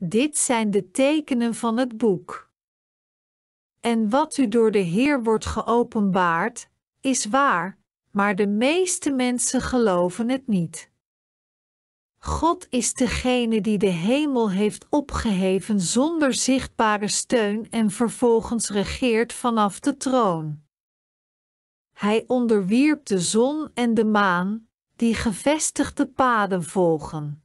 Dit zijn de tekenen van het boek. En wat u door de Heer wordt geopenbaard, is waar, maar de meeste mensen geloven het niet. God is degene die de hemel heeft opgeheven zonder zichtbare steun en vervolgens regeert vanaf de troon. Hij onderwierp de zon en de maan, die gevestigde paden volgen.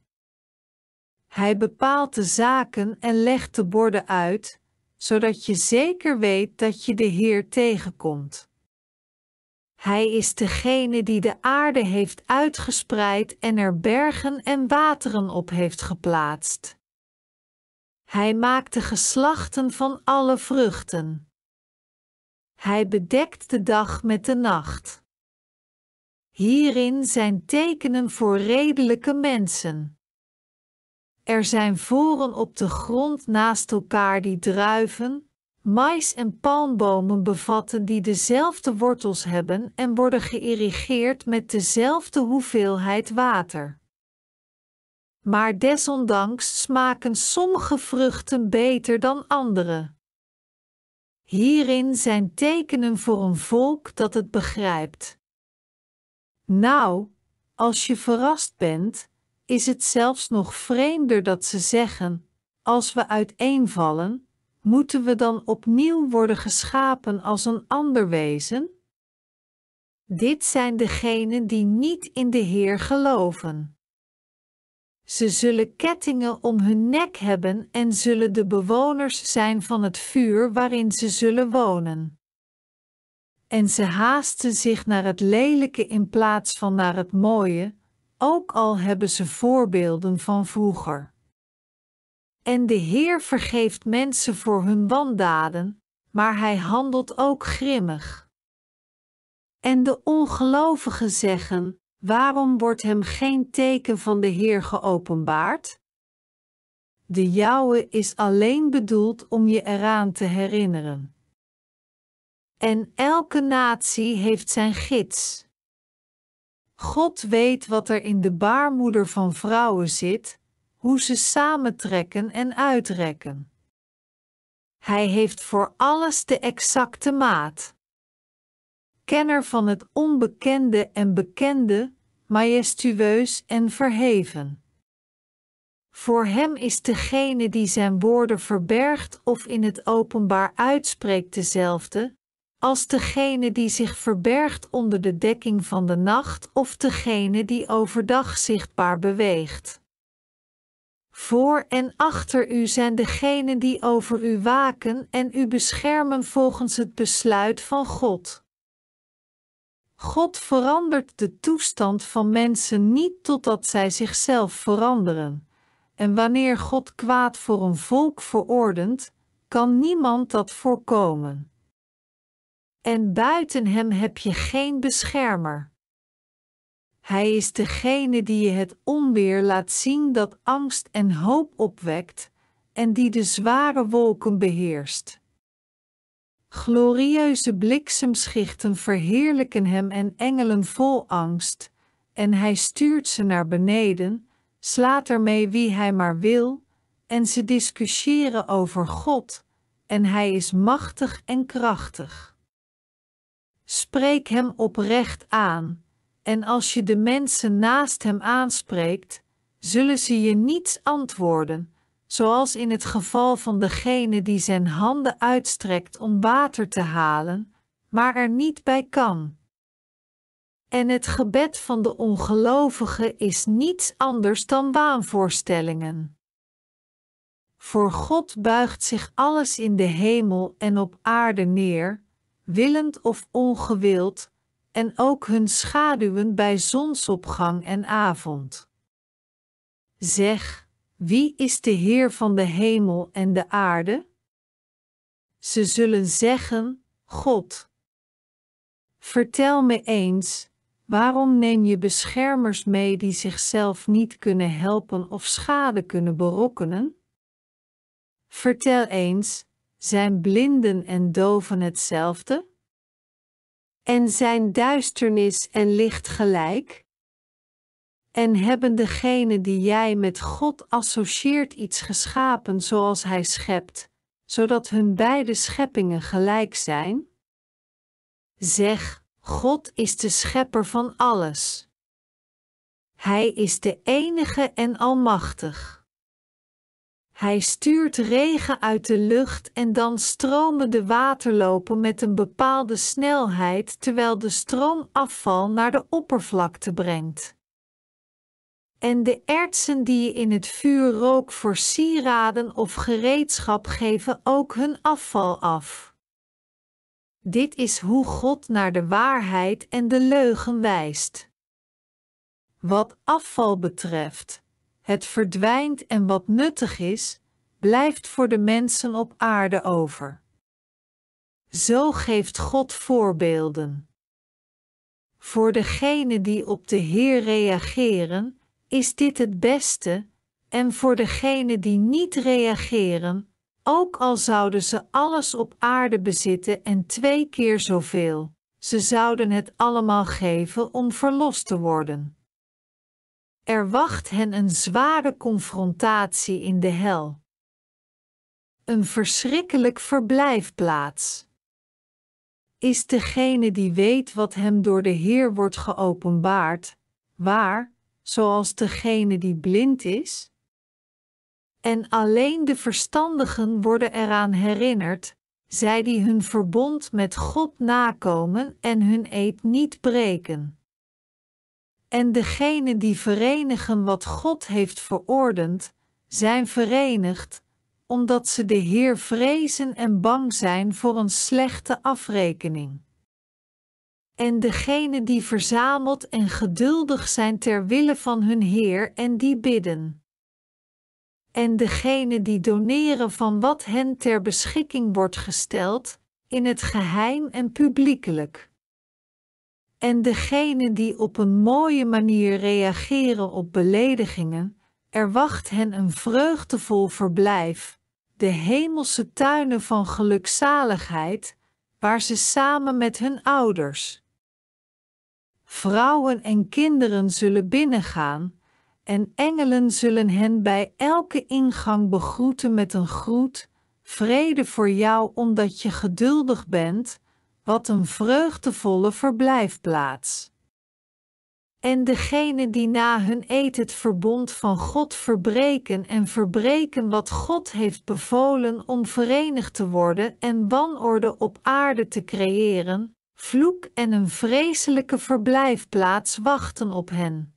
Hij bepaalt de zaken en legt de borden uit, zodat je zeker weet dat je de Heer tegenkomt. Hij is degene die de aarde heeft uitgespreid en er bergen en wateren op heeft geplaatst. Hij maakt de geslachten van alle vruchten. Hij bedekt de dag met de nacht. Hierin zijn tekenen voor redelijke mensen. Er zijn voren op de grond naast elkaar die druiven, mais en palmbomen bevatten die dezelfde wortels hebben en worden geïrrigeerd met dezelfde hoeveelheid water. Maar desondanks smaken sommige vruchten beter dan andere. Hierin zijn tekenen voor een volk dat het begrijpt. Nou, als je verrast bent, is het zelfs nog vreemder dat ze zeggen: als we uiteenvallen, moeten we dan opnieuw worden geschapen als een ander wezen? Dit zijn degenen die niet in de Heer geloven. Ze zullen kettingen om hun nek hebben en zullen de bewoners zijn van het vuur waarin ze zullen wonen. En ze haasten zich naar het lelijke in plaats van naar het mooie, ook al hebben ze voorbeelden van vroeger. En de Heer vergeeft mensen voor hun wandaden, maar hij handelt ook grimmig. En de ongelovigen zeggen: Waarom wordt hem geen teken van de Heer geopenbaard? De jouwe is alleen bedoeld om je eraan te herinneren. En elke natie heeft zijn gids. God weet wat er in de baarmoeder van vrouwen zit, hoe ze samentrekken en uitrekken. Hij heeft voor alles de exacte maat. Kenner van het onbekende en bekende, majestueus en verheven. Voor hem is degene die zijn woorden verbergt of in het openbaar uitspreekt dezelfde, als degene die zich verbergt onder de dekking van de nacht of degene die overdag zichtbaar beweegt. Voor en achter u zijn degenen die over u waken en u beschermen volgens het besluit van God. God verandert de toestand van mensen niet totdat zij zichzelf veranderen. En wanneer God kwaad voor een volk verordent, kan niemand dat voorkomen en buiten hem heb je geen beschermer. Hij is degene die je het onweer laat zien dat angst en hoop opwekt en die de zware wolken beheerst. Glorieuze bliksemschichten verheerlijken hem en engelen vol angst, en hij stuurt ze naar beneden, slaat ermee wie hij maar wil, en ze discussiëren over God, en hij is machtig en krachtig. Spreek hem oprecht aan, en als je de mensen naast hem aanspreekt, zullen ze je niets antwoorden, zoals in het geval van degene die zijn handen uitstrekt om water te halen, maar er niet bij kan. En het gebed van de ongelovige is niets anders dan waanvoorstellingen. Voor God buigt zich alles in de hemel en op aarde neer, willend of ongewild, en ook hun schaduwen bij zonsopgang en avond. Zeg, wie is de Heer van de hemel en de aarde? Ze zullen zeggen: God. Vertel me eens, waarom neem je beschermers mee die zichzelf niet kunnen helpen of schade kunnen berokkenen? Vertel eens, zijn blinden en doven hetzelfde? En zijn duisternis en licht gelijk? En hebben degene die jij met God associeert iets geschapen zoals Hij schept, zodat hun beide scheppingen gelijk zijn? Zeg, God is de schepper van alles. Hij is de enige en almachtig. Hij stuurt regen uit de lucht en dan stromen de waterlopen met een bepaalde snelheid terwijl de stroom afval naar de oppervlakte brengt. En de ertsen die je in het vuur rook voor sieraden of gereedschap geven ook hun afval af. Dit is hoe God naar de waarheid en de leugen wijst. Wat afval betreft, het verdwijnt en wat nuttig is, blijft voor de mensen op aarde over. Zo geeft God voorbeelden. Voor degenen die op de Heer reageren, is dit het beste, en voor degenen die niet reageren, ook al zouden ze alles op aarde bezitten en twee keer zoveel, ze zouden het allemaal geven om verlost te worden. Er wacht hen een zware confrontatie in de hel. Een verschrikkelijk verblijfplaats. Is degene die weet wat hem door de Heer wordt geopenbaard, waar, zoals degene die blind is? En alleen de verstandigen worden eraan herinnerd, zij die hun verbond met God nakomen en hun eed niet breken. En degenen die verenigen wat God heeft verordend, zijn verenigd, omdat ze de Heer vrezen en bang zijn voor een slechte afrekening. En degenen die verzameld en geduldig zijn ter wille van hun Heer en die bidden. En degene die doneren van wat hen ter beschikking wordt gesteld, in het geheim en publiekelijk. En degenen die op een mooie manier reageren op beledigingen, er wacht hen een vreugdevol verblijf, de hemelse tuinen van gelukzaligheid, waar ze samen met hun ouders, vrouwen en kinderen zullen binnengaan, en engelen zullen hen bij elke ingang begroeten met een groet: vrede voor jou omdat je geduldig bent wat een vreugdevolle verblijfplaats! En degenen die na hun eet het verbond van God verbreken en verbreken wat God heeft bevolen om verenigd te worden en wanorde op aarde te creëren, vloek en een vreselijke verblijfplaats wachten op hen.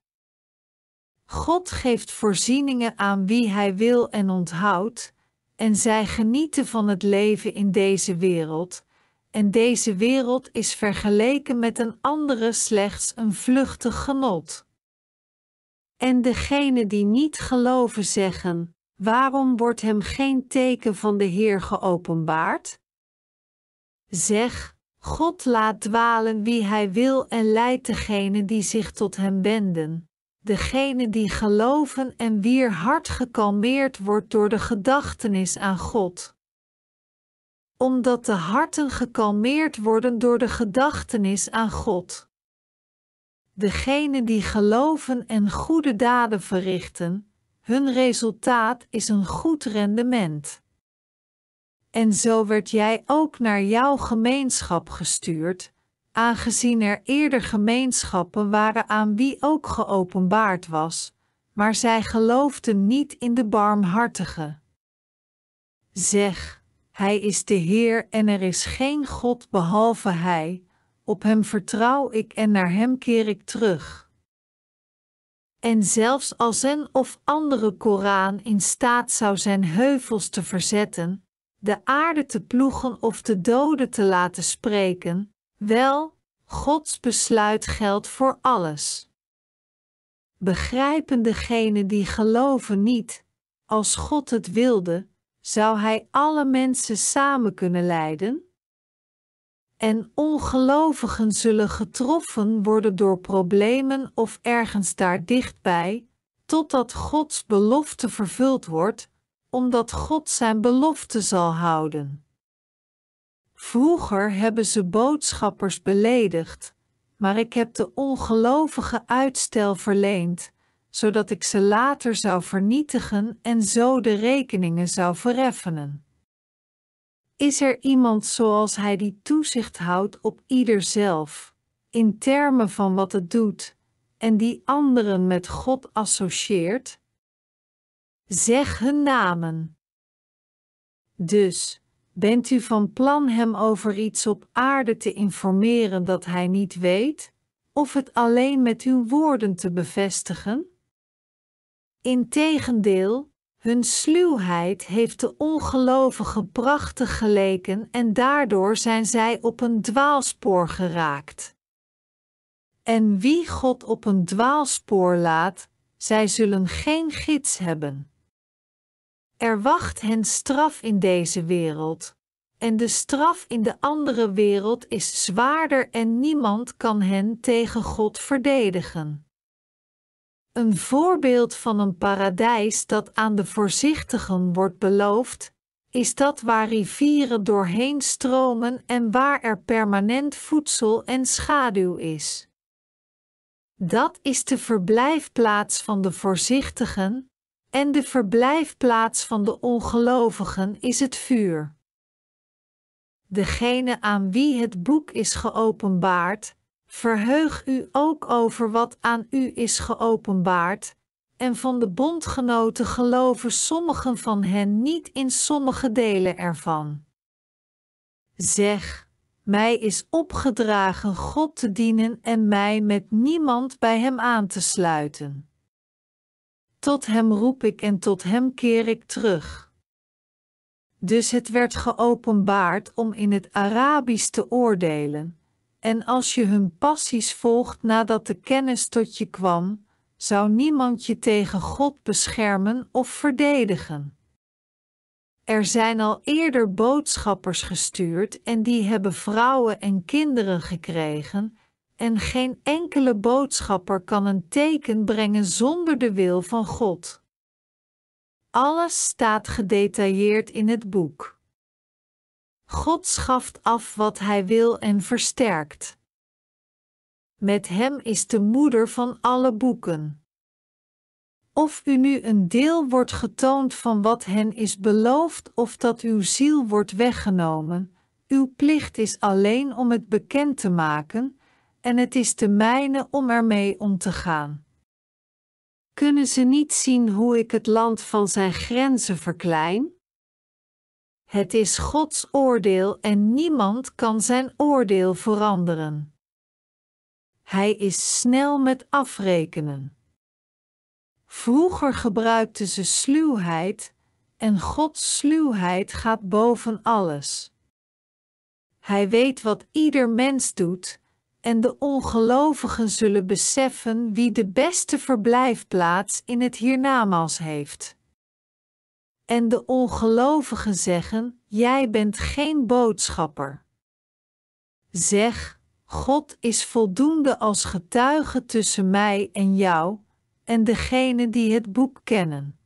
God geeft voorzieningen aan wie Hij wil en onthoudt, en zij genieten van het leven in deze wereld, en deze wereld is vergeleken met een andere slechts een vluchtig genot. En degenen die niet geloven zeggen, waarom wordt hem geen teken van de Heer geopenbaard? Zeg, God laat dwalen wie hij wil en leidt degenen die zich tot hem wenden. Degenen die geloven en wier hart gekalmeerd wordt door de gedachtenis aan God omdat de harten gekalmeerd worden door de gedachtenis aan God. Degenen die geloven en goede daden verrichten, hun resultaat is een goed rendement. En zo werd jij ook naar jouw gemeenschap gestuurd, aangezien er eerder gemeenschappen waren aan wie ook geopenbaard was, maar zij geloofden niet in de barmhartige. Zeg, hij is de Heer en er is geen God behalve Hij, op Hem vertrouw ik en naar Hem keer ik terug. En zelfs als een of andere Koran in staat zou zijn heuvels te verzetten, de aarde te ploegen of de doden te laten spreken, wel, Gods besluit geldt voor alles. Begrijpen degenen die geloven niet, als God het wilde, zou hij alle mensen samen kunnen leiden? En ongelovigen zullen getroffen worden door problemen of ergens daar dichtbij, totdat Gods belofte vervuld wordt, omdat God zijn belofte zal houden. Vroeger hebben ze boodschappers beledigd, maar ik heb de ongelovige uitstel verleend zodat ik ze later zou vernietigen en zo de rekeningen zou vereffenen. Is er iemand zoals hij die toezicht houdt op ieder zelf, in termen van wat het doet, en die anderen met God associeert? Zeg hun namen. Dus, bent u van plan hem over iets op aarde te informeren dat hij niet weet, of het alleen met uw woorden te bevestigen? Integendeel, hun sluwheid heeft de ongelovige prachtig geleken en daardoor zijn zij op een dwaalspoor geraakt. En wie God op een dwaalspoor laat, zij zullen geen gids hebben. Er wacht hen straf in deze wereld, en de straf in de andere wereld is zwaarder en niemand kan hen tegen God verdedigen een voorbeeld van een paradijs dat aan de voorzichtigen wordt beloofd, is dat waar rivieren doorheen stromen en waar er permanent voedsel en schaduw is. Dat is de verblijfplaats van de voorzichtigen, en de verblijfplaats van de ongelovigen is het vuur. Degene aan wie het boek is geopenbaard, Verheug u ook over wat aan u is geopenbaard, en van de bondgenoten geloven sommigen van hen niet in sommige delen ervan. Zeg, mij is opgedragen God te dienen en mij met niemand bij hem aan te sluiten. Tot hem roep ik en tot hem keer ik terug. Dus het werd geopenbaard om in het Arabisch te oordelen, en als je hun passies volgt nadat de kennis tot je kwam, zou niemand je tegen God beschermen of verdedigen. Er zijn al eerder boodschappers gestuurd en die hebben vrouwen en kinderen gekregen, en geen enkele boodschapper kan een teken brengen zonder de wil van God. Alles staat gedetailleerd in het boek. God schaft af wat Hij wil en versterkt. Met Hem is de moeder van alle boeken. Of u nu een deel wordt getoond van wat hen is beloofd of dat uw ziel wordt weggenomen, uw plicht is alleen om het bekend te maken, en het is de mijne om ermee om te gaan. Kunnen ze niet zien hoe ik het land van zijn grenzen verklein? Het is Gods oordeel en niemand kan zijn oordeel veranderen. Hij is snel met afrekenen. Vroeger gebruikten ze sluwheid, en Gods sluwheid gaat boven alles. Hij weet wat ieder mens doet, en de ongelovigen zullen beseffen wie de beste verblijfplaats in het hiernamaals heeft en de ongelovigen zeggen: Jij bent geen boodschapper. Zeg: God is voldoende als getuige tussen mij en jou en degenen die het boek kennen.